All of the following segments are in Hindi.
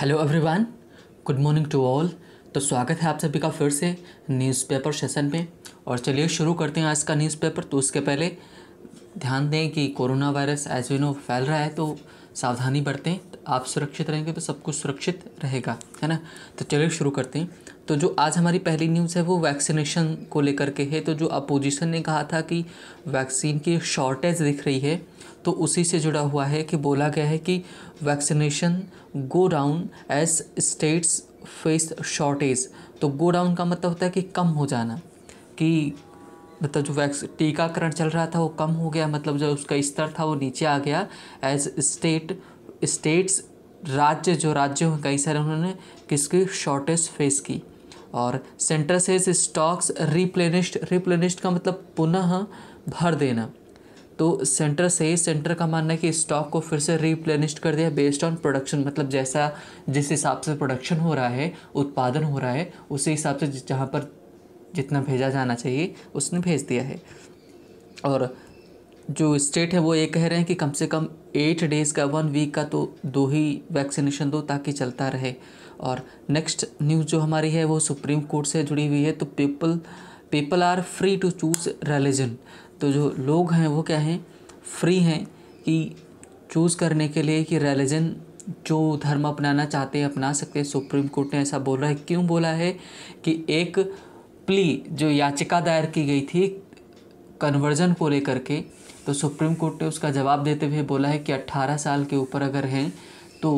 Hello everyone good morning to all तो स्वागत है आप सभी का फिर से न्यूज़पेपर सेशन में और चलिए शुरू करते हैं आज का न्यूज़पेपर तो उसके पहले ध्यान दें कि कोरोना वायरस एज नो फैल रहा है तो सावधानी बरतें आप सुरक्षित रहेंगे तो सब कुछ सुरक्षित रहेगा है ना तो चलिए शुरू करते हैं तो जो आज हमारी पहली न्यूज़ है वो वैक्सीनेशन को लेकर के है तो जो अपोजिशन ने कहा था कि वैक्सीन की शॉर्टेज दिख रही है तो उसी से जुड़ा हुआ है कि बोला गया है कि vaccination go down as states face shortage तो गो डाउन का मतलब होता है कि कम हो जाना कि मतलब जो वैक्स टीकाकरण चल रहा था वो कम हो गया मतलब जो उसका स्तर था वो नीचे आ गया एज स्टेट स्टेट्स राज्य जो राज्य हैं कई सारे उन्होंने किसकी शॉर्टेज फेस की और सेंटर से स्टॉक्स रिप्लेनिश्ड रिप्लेनिश्ड का मतलब पुनः भर देना तो सेंटर से सेंटर का मानना है कि स्टॉक को फिर से रिप्लेनिश्ड कर दिया बेस्ड ऑन प्रोडक्शन मतलब जैसा जिस हिसाब से प्रोडक्शन हो रहा है उत्पादन हो रहा है उसी हिसाब से जहाँ पर जितना भेजा जाना चाहिए उसने भेज दिया है और जो स्टेट है वो ये कह रहे हैं कि कम से कम एट डेज़ का वन वीक का तो दो ही वैक्सीनेशन दो ताकि चलता रहे और नेक्स्ट न्यूज़ जो हमारी है वो सुप्रीम कोर्ट से जुड़ी हुई है तो people people are free to choose religion तो जो लोग हैं वो क्या हैं फ्री हैं कि चूज़ करने के लिए कि रिलीजन जो धर्म अपनाना चाहते हैं अपना सकते हैं सुप्रीम कोर्ट ने ऐसा बोल रहा है क्यों बोला है कि एक प्ली जो याचिका दायर की गई थी कन्वर्जन को लेकर के तो सुप्रीम कोर्ट ने उसका जवाब देते हुए बोला है कि 18 साल के ऊपर अगर हैं तो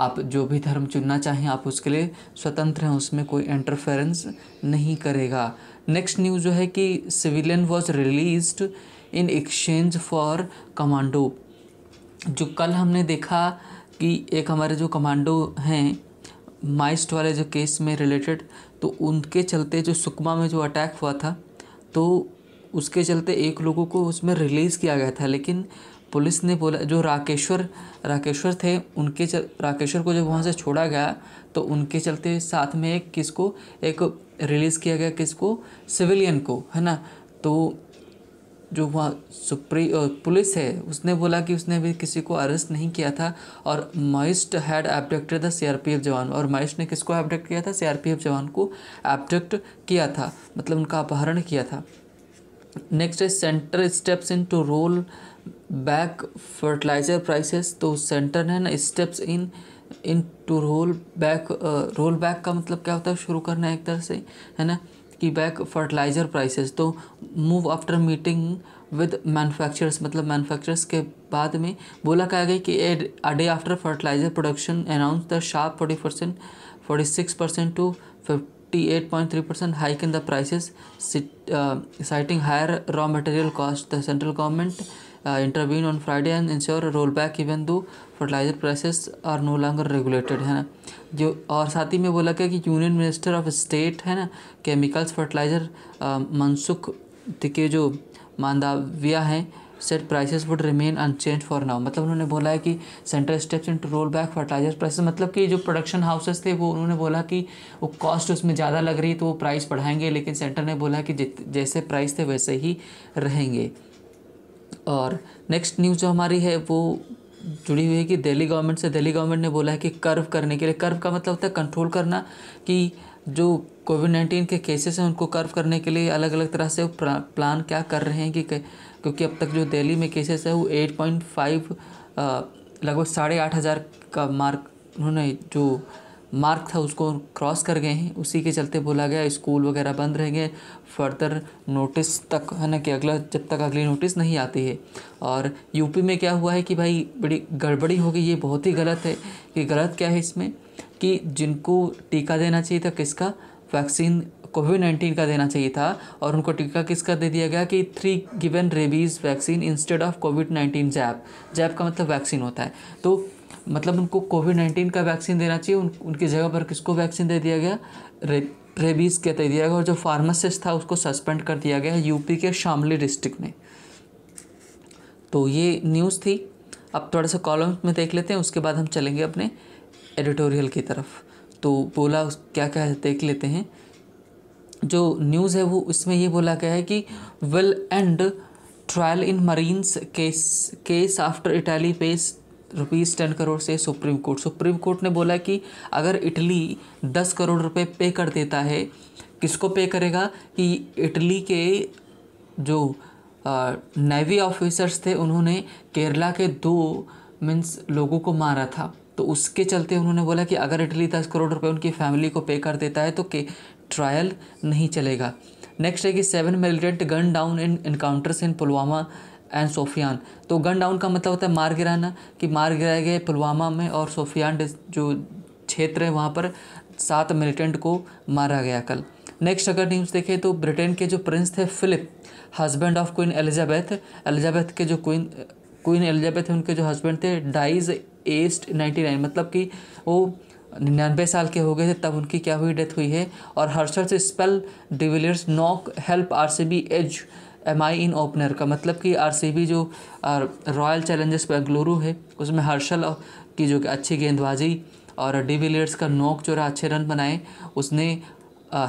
आप जो भी धर्म चुनना चाहें आप उसके लिए स्वतंत्र हैं उसमें कोई इंटरफेरेंस नहीं करेगा नेक्स्ट न्यूज़ जो है कि civilian was release in exchange for commando जो कल हमने देखा कि एक हमारे जो कमांडो हैं माइस्ट वाले जो केस में रिलेटेड तो उनके चलते जो सुकमा में जो अटैक हुआ था तो उसके चलते एक लोगों को उसमें रिलीज़ किया गया था लेकिन पुलिस ने बोला जो राकेश्वर राकेश्वर थे उनके चल राकेश्वर को जब वहाँ से छोड़ा गया तो उनके चलते साथ में एक किसको एक रिलीज़ किया गया किसको सिविलियन को है ना तो जो वहाँ सुप्री पुलिस है उसने बोला कि उसने भी किसी को अरेस्ट नहीं किया था और Maoists had abducted the CRPF jawan और माइस्ट ने किसको एबडक्ट किया था सीआरपीएफ जवान को एबडक्ट किया था मतलब उनका अपहरण किया था नेक्स्ट है centre steps in to roll back fertiliser prices तो सेंटर है ना steps in in to roll back roll back का मतलब क्या होता है शुरू करना है एक तरह से है ना कि बैक फर्टिलाइज़र प्राइसेस तो move after meeting with manufacturers मतलब मैनुफैक्चरर्स के बाद में बोला कहा गया कि a day after fertiliser production announce the sharp forty percent forty six percent to 58.3 percent hike in the prices, uh, citing higher raw material costs. The central government uh, intervened on Friday and ensured a rollback even though fertilizer prices are no longer regulated है ना जो और साथ ही में बोला गया कि यूनियन मिनिस्टर ऑफ स्टेट है ना केमिकल्स फर्टिलाइज़र मनसुख के जो मानदाविया हैं said prices would remain unchanged for now मतलब उन्होंने बोला है कि central steps in to roll back fertiliser prices मतलब कि जो प्रोडक्शन हाउसेस थे वो उन्होंने बोला कि वो कॉस्ट उसमें ज़्यादा लग रही तो वो प्राइस बढ़ाएंगे लेकिन सेंटर ने बोला कि जैसे प्राइस थे वैसे ही रहेंगे और नेक्स्ट न्यूज़ जो हमारी है वो जुड़ी हुई है कि दिल्ली गवर्नमेंट से दिल्ली गवर्नमेंट ने बोला है कि कर्व करने के लिए कर्व का मतलब होता है कंट्रोल करना कि जो कोविड नाइन्टीन के केसेस हैं उनको कर्व करने के लिए अलग अलग तरह से प्लान क्या कर रहे हैं कि क्योंकि अब तक जो दिल्ली में केसेस है वो एट पॉइंट फाइव लगभग साढ़े आठ हज़ार का मार्क उन्होंने जो मार्क था उसको क्रॉस कर गए हैं उसी के चलते बोला गया स्कूल वगैरह बंद रहेंगे फर्दर नोटिस तक है ना कि अगला जब तक अगली नोटिस नहीं आती है और यूपी में क्या हुआ है कि भाई बड़ी गड़बड़ी हो गई ये बहुत ही गलत है कि गलत क्या है इसमें कि जिनको टीका देना चाहिए था किसका वैक्सीन कोविड नाइन्टीन का देना चाहिए था और उनको टीका किसका दे दिया गया कि three given rabies vaccine instead of Covid nineteen jab jab का मतलब वैक्सीन होता है तो मतलब उनको कोविड नाइन्टीन का वैक्सीन देना चाहिए उन, उनकी जगह पर किसको वैक्सीन दे दिया गया रे, रेबीज़ के दे दिया गया और जो फार्मासिस्ट था उसको सस्पेंड कर दिया गया यूपी के शामली डिस्ट्रिक्ट में तो ये न्यूज़ थी अब थोड़ा सा कॉलम में देख लेते हैं उसके बाद हम चलेंगे अपने एडिटोरियल की तरफ तो बोला उस क्या क्या देख लेते हैं जो न्यूज़ है वो उसमें ये बोला गया है कि will end trial in marines case case after Italy pays rupees ten crore से सुप्रीम कोर्ट सुप्रीम कोर्ट ने बोला कि अगर इटली दस करोड़ रुपए पे कर देता है किसको पे करेगा कि इटली के जो नेवी ऑफिसर्स थे उन्होंने केरला के दो मीन्स लोगों को मारा था तो उसके चलते उन्होंने बोला कि अगर इटली दस करोड़ रुपए उनकी फैमिली को पे कर देता है तो के ट्रायल नहीं चलेगा नेक्स्ट है कि seven militant gun down in encounters in Pulwama and Shopian तो गन डाउन का मतलब होता है मार गिराना कि मार गिराए गए पुलवामा में और सोफियान जो क्षेत्र है वहाँ पर सात मिलिटेंट को मारा गया कल नेक्स्ट अगर न्यूज़ देखें तो ब्रिटेन के जो प्रिंस थे Philip husband of Queen Elizabeth Elizabeth के जो क्वीन क्वीन एलिजाबेथ उनके जो हस्बैंड थे डाइज एस्ट नाइन्टी नाइन मतलब कि वो निन्यानवे साल के हो गए थे तब उनकी क्या हुई डेथ हुई है और हर्षर्स से spell de Villiers knock help R C B edge M I in opener का मतलब कि आर सी बी जो रॉयल चैलेंजर्स बेंगलुरु है उसमें हर्षल की जो अच्छी गेंदबाजी और डिविलियर्स का नॉक जो रहा अच्छे रन बनाए उसने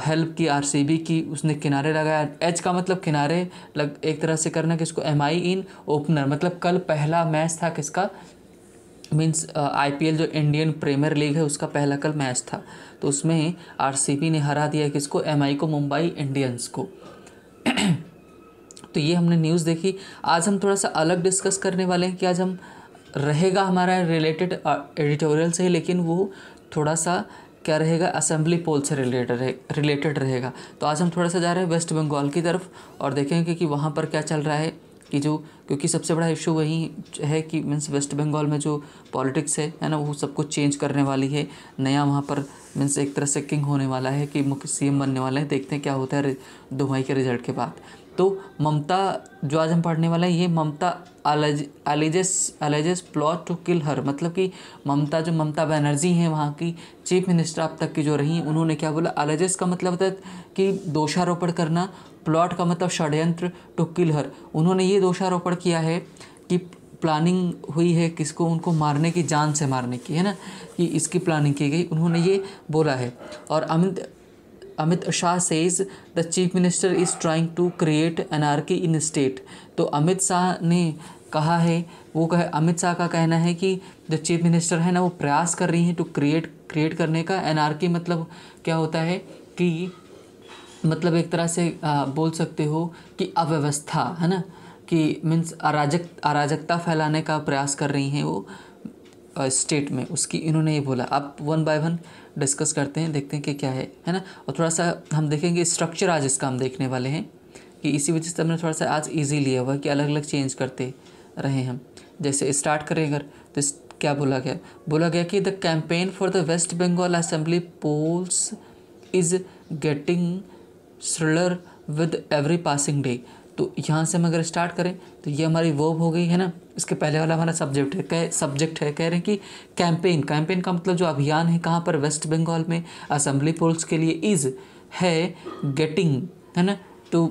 हेल्प की बी की उसने किनारे लगाया एच का मतलब किनारे लग एक तरह से करना कि इसको एम आई इन ओपनर मतलब कल पहला मैच था किसका मीन्स आईपीएल जो इंडियन प्रीमियर लीग है उसका पहला कल मैच था तो उसमें आरसीबी ने हरा दिया किसको एमआई को मुंबई इंडियंस को तो ये हमने न्यूज़ देखी आज हम थोड़ा सा अलग डिस्कस करने वाले हैं कि आज हम रहेगा हमारा रिलेटेड एडिटोरियल से लेकिन वो थोड़ा सा क्या रहेगा असेंबली पोल से रिलेटेड रहे, रिलेटेड रहेगा तो आज हम थोड़ा सा जा रहे हैं वेस्ट बंगाल की तरफ और देखेंगे कि वहाँ पर क्या चल रहा है कि जो क्योंकि सबसे बड़ा इशू वही है कि मीन्स वेस्ट बंगाल में जो पॉलिटिक्स है है ना वो सब कुछ चेंज करने वाली है नया वहाँ पर मीन्स एक तरह से किंग होने वाला है कि मुख्य सीएम बनने वाला है देखते हैं क्या होता है दुबई के रिजल्ट के बाद तो ममता जो आज हम पढ़ने वाले हैं ये ममता अलेजेस अलेजेस प्लॉट टू किल हर मतलब कि ममता जो ममता बनर्जी हैं वहाँ की चीफ मिनिस्टर अब तक की जो रही उन्होंने क्या बोला अलेजेस का मतलब होता है कि दोषारोपण करना प्लॉट का मतलब षड्यंत्र टू किल हर उन्होंने ये दोषारोपण किया है कि प्लानिंग हुई है किसको उनको मारने की जान से मारने की है ना कि इसकी प्लानिंग की गई उन्होंने ये बोला है और Amit Amit Shah says the chief minister is trying to create anarchy in state तो अमित शाह ने कहा है वो कहे अमित शाह का कहना है कि जो चीफ मिनिस्टर है ना वो प्रयास कर रही हैं टू क्रिएट क्रिएट करने का एन आर के मतलब क्या होता है कि मतलब एक तरह से आ, बोल सकते हो कि अव्यवस्था है ना कि मीन्स अराजक अराजकता फैलाने का प्रयास कर रही हैं वो स्टेट में उसकी इन्होंने ये बोला आप वन बाय वन डिस्कस करते हैं देखते हैं कि क्या है है ना और थोड़ा सा हम देखेंगे स्ट्रक्चर आज इसका हम देखने वाले हैं कि इसी वजह से हमने थोड़ा सा आज ईजी लिया हुआ कि अलग अलग चेंज करते रहे हम जैसे स्टार्ट करें अगर तो क्या बोला गया बोला गया कि the campaign for the West Bengal assembly polls is getting shriller with every passing day तो यहाँ से हम अगर स्टार्ट करें तो ये हमारी वर्ब हो गई है ना इसके पहले वाला हमारा सब्जेक्ट है कह सब्जेक्ट है कह रहे हैं कि कैंपेन कैंपेन का मतलब जो अभियान है कहाँ पर वेस्ट बंगाल में असेंबली पोल्स के लिए इज़ है गेटिंग है ना तो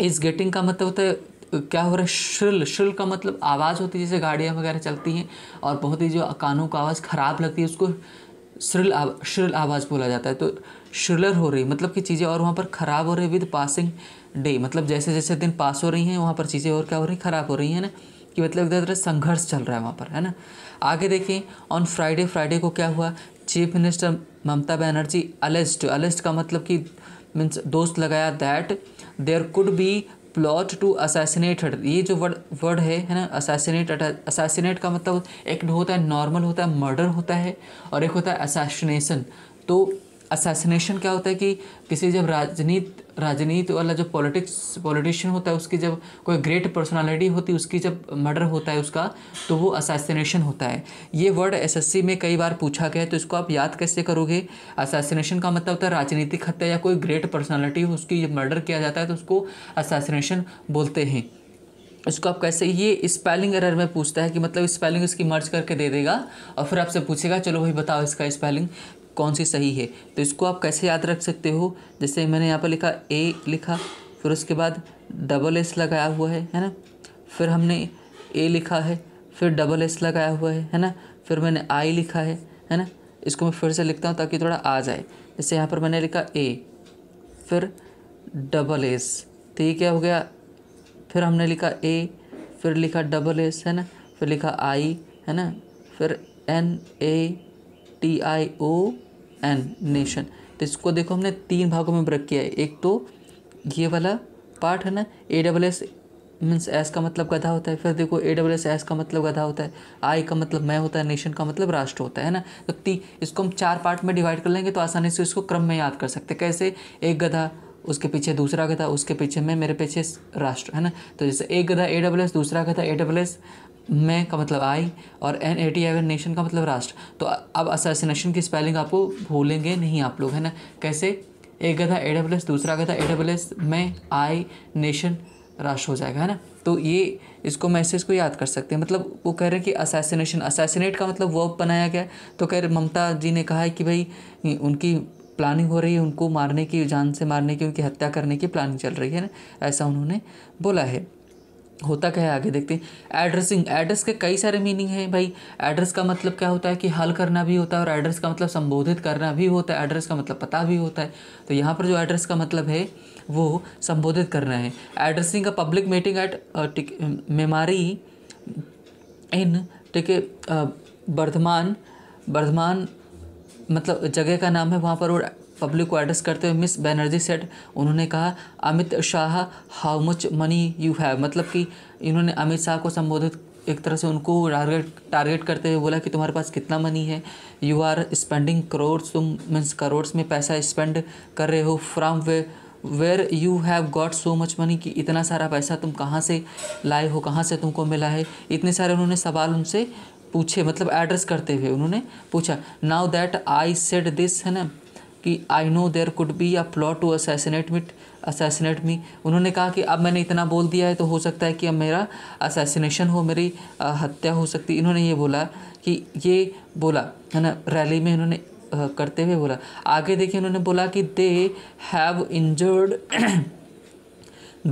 इज गेटिंग का मतलब होता है क्या हो रहा है श्रिल श्रिल का मतलब आवाज़ होती है जैसे गाड़ियाँ वगैरह चलती हैं और बहुत ही जो कानों का आवाज़ ख़राब लगती है उसको श्रिल आवा श्रिल आवाज़ बोला जाता है तो श्रिलर हो रही मतलब कि चीज़ें और वहाँ पर ख़राब हो रही विद पासिंग डे मतलब जैसे जैसे दिन पास हो रही हैं वहाँ पर चीज़ें और क्या हो रही ख़राब हो रही हैं ना कि मतलब इधर उधर संघर्ष चल रहा है वहाँ पर है ना आगे देखें ऑन फ्राइडे फ्राइडे को क्या हुआ chief minister Mamata Banerjee alleged alleged का मतलब कि मीन्स दोस्त लगाया that there could be plot to assassinate ये जो वर्ड वर्ड है है ना असासिनेट असासिनेट का मतलब एक होता है नॉर्मल होता है मर्डर होता है और एक होता है असासिनेशन तो असासिनेशन क्या होता है कि किसी जब राजनीति राजनीति वाला जो पॉलिटिक्स पॉलिटिशियन होता है उसकी जब कोई ग्रेट पर्सनालिटी होती है उसकी जब मर्डर होता है उसका तो वो असासिनेशन होता है ये वर्ड एसएससी में कई बार पूछा गया है तो इसको आप याद कैसे करोगे असासिनेशन का मतलब होता है राजनीतिक हत्या या कोई ग्रेट पर्सनालिटी उसकी जब मर्डर किया जाता है तो उसको असासिनेशन बोलते हैं इसको आप कैसे ये स्पेलिंग एरर में पूछता है कि मतलब स्पेलिंग इसकी मर्ज करके दे देगा और फिर आपसे पूछेगा चलो भाई बताओ इसका स्पेलिंग कौन सी सही है तो इसको आप कैसे याद रख सकते हो जैसे मैंने यहाँ पर लिखा ए लिखा फिर उसके बाद डबल एस लगाया हुआ है है ना फिर हमने ए लिखा है फिर डबल एस लगाया हुआ है है ना फिर मैंने आई लिखा है है ना इसको मैं फिर से लिखता हूँ ताकि थोड़ा आ जाए जैसे यहाँ पर मैंने लिखा ए फिर डबल एस तो ये क्या हो गया फिर हमने लिखा ए फिर लिखा डबल एस है ना फिर लिखा आई है ना फिर N A T I O and nation तो इसको देखो हमने तीन भागों में ब्रेक किया है एक तो ये वाला पार्ट है ना A double S means S का मतलब गधा होता है फिर देखो ए डबल एस एस का मतलब गधा होता है आई का मतलब मैं होता है नेशन का मतलब राष्ट्र होता है ना तो तीन इसको हम चार पार्ट में डिवाइड कर लेंगे तो आसानी से इसको क्रम में याद कर सकते हैं कैसे एक गधा उसके पीछे दूसरा गधा उसके पीछे मैं मेरे पीछे राष्ट्र है ना तो जैसे एक गधा ए डब्ल्यू एस दूसरा गधा ए डब्ल्यू एस मैं का मतलब आई और N A T I nation का मतलब राष्ट्र तो अब असैसिनेशन की स्पेलिंग आपको भूलेंगे नहीं आप लोग है ना कैसे एक गधा ए डब्ल्यू एस दूसरा गधा ए डब्ल्यू एस में आई नेशन राष्ट्र हो जाएगा है ना तो ये इसको मैसेज को याद कर सकते हैं मतलब वो कह रहे हैं कि असैसिनेशन असैसिनेट का मतलब वर्ब बनाया गया तो कह रहे ममता जी ने कहा है कि भाई उनकी प्लानिंग हो रही है उनको मारने की जान से मारने की उनकी हत्या करने की प्लानिंग चल रही है ना ऐसा उन्होंने बोला है होता क्या है आगे देखते हैं एड्रेसिंग एड्रेस के कई सारे मीनिंग हैं भाई एड्रेस का मतलब क्या होता है कि हल करना भी होता है और एड्रेस का मतलब संबोधित करना भी होता है एड्रेस का मतलब पता भी होता है तो यहाँ पर जो एड्रेस का मतलब है वो संबोधित करना है एड्रेसिंग का public meeting at Memari in ठीक है वर्धमान वर्धमान मतलब जगह का नाम है वहाँ पर वो पब्लिक को एड्रेस करते हुए मिस बैनर्जी सेट उन्होंने कहा Amit Shah how much money you have मतलब कि इन्होंने अमित शाह को संबोधित एक तरह से उनको टारगेट टारगेट करते हुए बोला कि तुम्हारे पास कितना मनी है यू आर स्पेंडिंग करोड्स तुम मीन्स करोड्स में पैसा स्पेंड कर रहे हो from way where you have got so much money कि इतना सारा पैसा तुम कहाँ से लाए हो कहाँ से तुमको मिला है इतने सारे उन्होंने सवाल उनसे पूछे मतलब एड्रेस करते हुए उन्होंने पूछा now that I said this है ना कि I know there could be a plot to assassinate मिट असैसिनेट मी उन्होंने कहा कि अब मैंने इतना बोल दिया है तो हो सकता है कि अब मेरा असैसिनेशन हो मेरी हत्या हो सकती इन्होंने ये बोला कि ये बोला है ना रैली में इन्होंने करते हुए बोला आगे देखिए उन्होंने बोला कि they have injured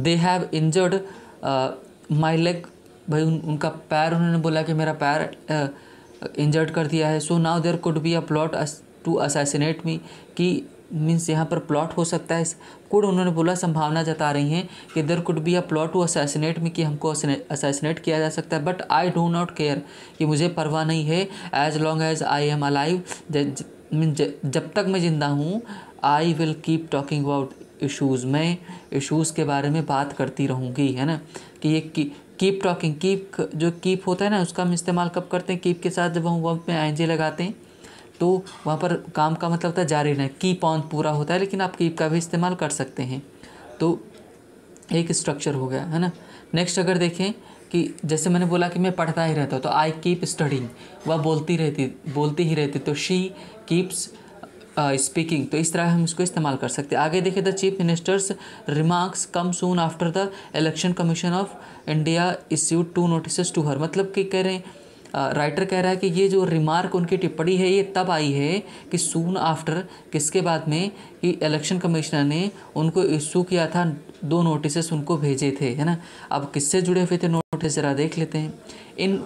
they have injured my leg भाई उन, उनका पैर उन्होंने बोला कि मेरा पैर इंजर्ड कर दिया है so now there could be a plot to assassinate me कि मीन्स यहाँ पर प्लॉट हो सकता है कुड उन्होंने बोला संभावना जता रही हैं कि there could be a plot to assassinate me कि हमको असैसिनेट किया जा सकता है but I do not care कि मुझे परवाह नहीं है as long as I am alive जब तक मैं ज़िंदा हूँ I will keep talking about issues मैं इशूज़ के बारे में बात करती रहूँगी है ना कि ये कि, कीप टॉकिंग कीप जो कीप होता है ना उसका हम इस्तेमाल कब करते हैं कीप के साथ जब हम वर्ब में आई लगाते हैं तो वहाँ पर काम का मतलब था जारी रहना कीप ऑन पूरा होता है लेकिन आप कीप का भी इस्तेमाल कर सकते हैं तो एक स्ट्रक्चर हो गया है ना नेक्स्ट अगर देखें कि जैसे मैंने बोला कि मैं पढ़ता ही रहता हूँ तो आई कीप स्टडिंग वह बोलती रहती बोलती ही रहती तो शी कीप्स स्पीकिंग तो इस तरह हम इसको इस्तेमाल कर सकते हैं आगे देखें the chief minister's remarks come soon after the election commission of India issued two notice to her मतलब कि कह रहे हैं राइटर कह रहा है कि ये जो रिमार्क उनकी टिप्पणी है ये तब आई है कि सून आफ्टर किसके बाद में कि इलेक्शन कमिश्नर ने उनको इशू किया था दो नोटिस उनको भेजे थे है ना अब किससे जुड़े हुए थे नोटिस ज़रा देख लेते हैं in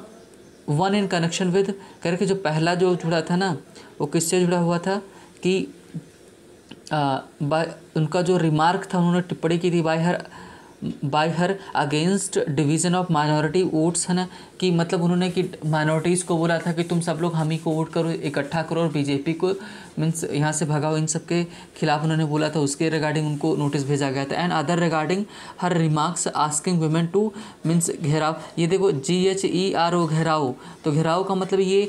one in connection with करके जो पहला जो जुड़ा था ना वो किससे जुड़ा हुआ था कि आ, उनका जो रिमार्क था उन्होंने टिप्पणी की थी by her by her against division of minority votes है ना कि मतलब उन्होंने कि माइनॉरिटीज़ को बोला था कि तुम सब लोग हम ही को वोट करो इकट्ठा करो और बीजेपी को मीन्स यहाँ से भगाओ इन सब के खिलाफ उन्होंने बोला था उसके रिगार्डिंग उनको नोटिस भेजा गया था and other regarding her remarks asking women to means gherao ये देखो जी एच ई आर ओ घेराव तो घेराव का मतलब ये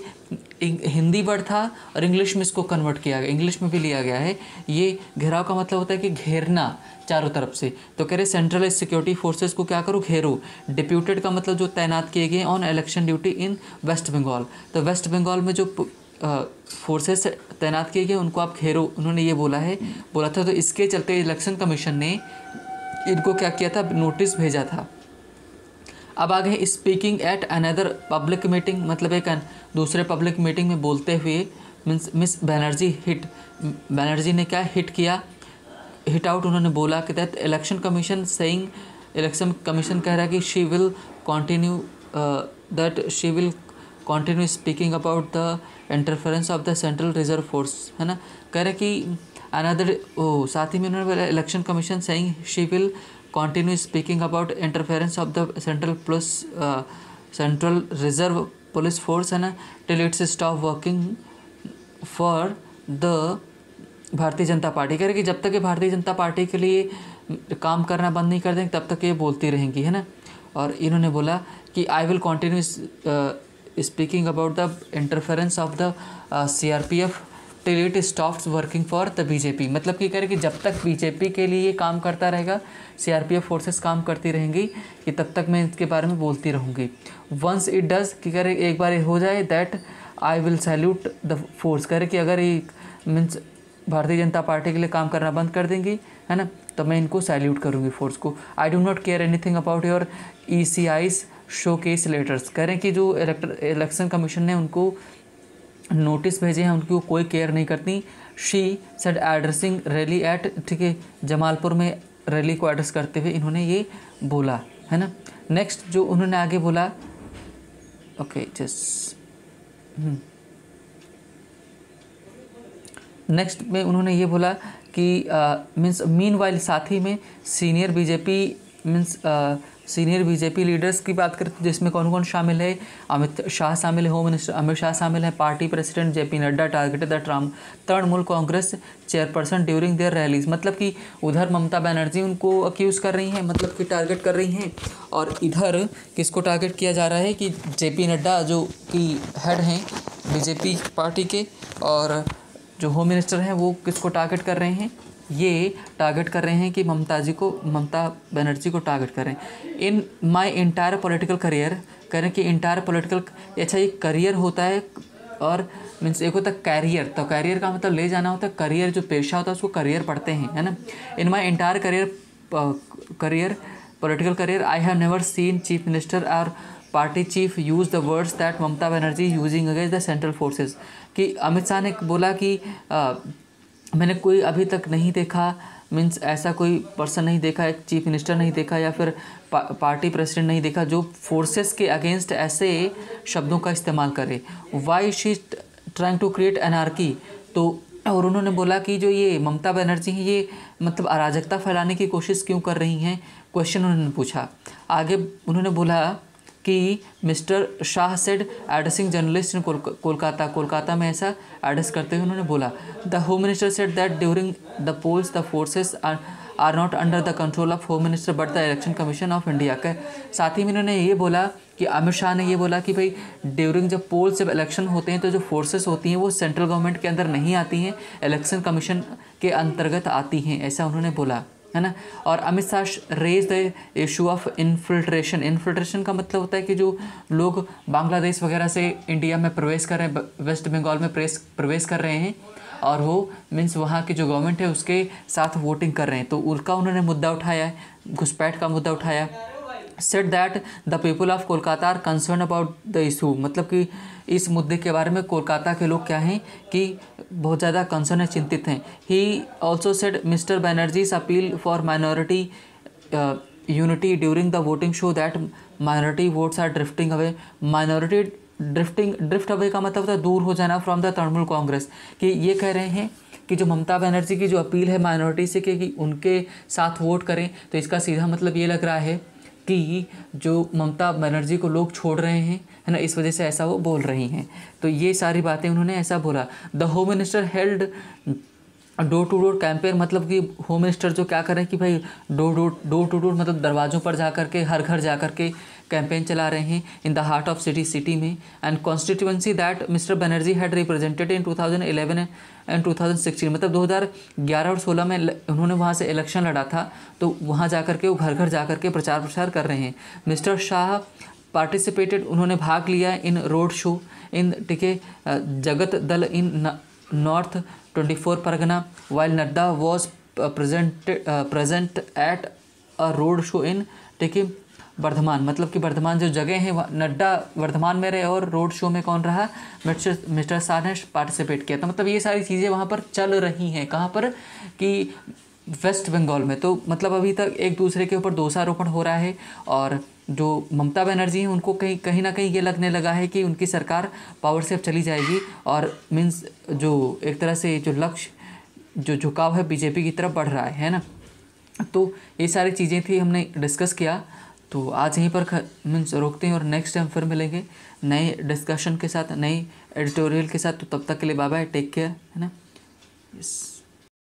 हिंदी वर्ड था और इंग्लिश में इसको कन्वर्ट किया गया इंग्लिश में भी लिया गया है ये घेराव का मतलब होता है कि घेरना चारों तरफ से तो कह रहे सेंट्रल सिक्योरिटी फोर्सेस को क्या करो घेरो डिप्यूटेड का मतलब जो तैनात किए गए on election duty in West Bengal तो वेस्ट बंगाल में जो फोर्सेस तैनात किए गए उनको आप घेरो उन्होंने ये बोला है बोला था तो इसके चलते इलेक्शन कमीशन ने इनको क्या किया था नोटिस भेजा था अब आगे speaking at another public meeting मतलब एक दूसरे पब्लिक मीटिंग में बोलते हुए means miss Banerjee hit Banerjee ने क्या हिट किया हिट आउट उन्होंने बोला कि that election commission saying election commission कह रहा है कि she will continue that she will continue speaking about the interference of the central reserve force है ना कह रहे कि अनदर ओ साथ ही में उन्होंने election commission saying she will continue speaking about interference of the central plus central reserve police force है ना till its stop working for the Bharatiya Janata party कह रहे कि जब तक ये भारतीय जनता पार्टी के लिए काम करना बंद नहीं कर देंगे तब तक ये बोलती रहेंगी है ना और इन्होंने बोला कि I will continue speaking about the interference of the uh, CRPF till it stops working for the BJP मतलब कि कह रहे कि जब तक बीजेपी के लिए ये काम करता रहेगा एफ फोर्सेस काम करती रहेंगी कि तब तक मैं इसके बारे में बोलती रहूँगी वंस इट डज कि कह रहे एक बार ये हो जाए that I will salute the force कह रहे कि अगर ये मीन्स भारतीय जनता पार्टी के लिए काम करना बंद कर देंगी है ना तो मैं इनको सैल्यूट करूँगी फोर्स को I don't not care anything about your E C I's show cause letters कह रहे हैं कि जो इलेक्शन कमीशन ने उनको नोटिस भेजे हैं उनकी वो कोई केयर नहीं करती she said addressing rally at ठीक है जमालपुर में रैली को एड्रेस करते हुए इन्होंने ये बोला है ना नेक्स्ट जो उन्होंने आगे बोला ओके जस नेक्स्ट में उन्होंने ये बोला कि मीन्स मीन वाइल साथ ही में senior BJP means senior BJP leaders की बात करें तो जिसमें कौन कौन शामिल है अमित शाह शामिल है होम मिनिस्टर अमित शाह शामिल है party president JP Nadda targeted the ट्राम Trinamool Congress chairperson during their rallies मतलब कि उधर ममता बनर्जी उनको अक्यूज़ कर रही हैं मतलब कि टारगेट कर रही हैं और इधर किसको टारगेट किया जा रहा है कि पी नड्डा जो कि हेड हैं बीजेपी पार्टी के और जो होम मिनिस्टर हैं वो किसको टारगेट कर रहे हैं ये टारगेट कर रहे हैं कि ममता जी को ममता बनर्जी को टारगेट करें in my entire political career करें कि इंटायर पॉलिटिकल अच्छा ये करियर होता है और मीन्स एक होता है कैरियर तो करियर का मतलब ले जाना होता है करियर जो पेशा होता है उसको करियर पढ़ते हैं है ना in my entire career career political career I have never seen chief minister और party chief use the words that Mamata Banerjee using against the central forces कि अमित शाह ने बोला कि मैंने कोई अभी तक नहीं देखा मीन्स ऐसा कोई पर्सन नहीं देखा एक चीफ मिनिस्टर नहीं देखा या फिर पा, पार्टी प्रेसिडेंट नहीं देखा जो फोर्सेस के अगेंस्ट ऐसे शब्दों का इस्तेमाल करे why she trying to create anarchy तो और उन्होंने बोला कि जो ये ममता बनर्जी हैं ये मतलब अराजकता फैलाने की कोशिश क्यों कर रही हैं क्वेश्चन उन्होंने पूछा आगे उन्होंने बोला कि mister Shah said addressing journalist in Kolkata Kolkata में ऐसा एड्रेस करते हुए उन्होंने बोला the home minister said that during the polls the forces are are not under the control of home minister but the election commission of India का साथ ही में इन्होंने ये बोला कि अमित शाह ने ये बोला कि भाई ड्यूरिंग जब पोल्स जब इलेक्शन होते हैं तो जो फोर्सेस होती हैं वो सेंट्रल गवर्नमेंट के अंदर नहीं आती हैं इलेक्शन कमीशन के अंतर्गत आती हैं ऐसा उन्होंने बोला है ना और Amit Shah raise the issue of infiltration infiltration का मतलब होता है कि जो लोग बांग्लादेश वगैरह से इंडिया में प्रवेश कर रहे हैं वेस्ट बंगाल में प्रेस प्रवेश कर रहे हैं और वो मीन्स वहाँ की जो गवर्नमेंट है उसके साथ वोटिंग कर रहे हैं तो उनका उन्होंने मुद्दा उठाया है घुसपैठ का मुद्दा उठाया said that the people of Kolkata are concern about the issue मतलब कि इस मुद्दे के बारे में कोलकाता के लोग क्या हैं कि बहुत ज़्यादा कंसर्न है चिंतित हैं he also said mister Banerjee's appeal for minority unity during the voting show that minority votes are drifting away minority drifting drift away का मतलब होता है दूर हो जाना फ्रॉम द तृणमूल कांग्रेस कि ये कह रहे हैं कि जो ममता बनर्जी की जो अपील है माइनॉरिटी से कि उनके साथ वोट करें तो इसका सीधा मतलब ये लग रहा है कि जो ममता बनर्जी को लोग छोड़ रहे हैं है ना इस वजह से ऐसा वो बोल रही हैं तो ये सारी बातें उन्होंने ऐसा बोला the home minister held door to door campaign मतलब कि होम मिनिस्टर जो क्या करें कि भाई door door door to door मतलब दरवाज़ों पर जा कर के हर घर जा कर के कैंपेन चला रहे हैं in the heart of city city में and constituency that mister Banerjee had represented in 2011 and 2016 मतलब 2011 और 16 में उन्होंने वहाँ से इलेक्शन लड़ा था तो वहाँ जा कर के वो घर घर जा कर के प्रचार प्रसार कर रहे हैं मिस्टर शाह पार्टिसिपेटेड उन्होंने भाग लिया इन रोड शो इन ठीक है Jagatdal in north twenty Pargana while Nadda was present present at a road show in ठीक है वर्धमान मतलब कि वर्धमान जो जगह है नड्डा वर्धमान में रहे और रोड शो में कौन रहा मिस्टर मिस्टर शाह ने पार्टिसिपेट किया था तो मतलब ये सारी चीज़ें वहाँ पर चल रही हैं कहाँ पर कि वेस्ट बंगाल में तो मतलब अभी तक एक दूसरे के ऊपर दोषारोपण हो रहा है और जो ममता बनर्जी हैं उनको कहीं कहीं ना कहीं ये लगने लगा है कि उनकी सरकार पावर से अब चली जाएगी और मीन्स जो एक तरह से जो लक्ष्य जो झुकाव है बीजेपी की तरफ बढ़ रहा है है ना तो ये सारी चीज़ें थी हमने डिस्कस किया तो आज यहीं पर मीन्स रोकते हैं और नेक्स्ट टाइम फिर मिलेंगे नए डिस्कशन के साथ नई एडिटोरियल के साथ तो तब तक के लिए बाय बाय टेक केयर है ना यस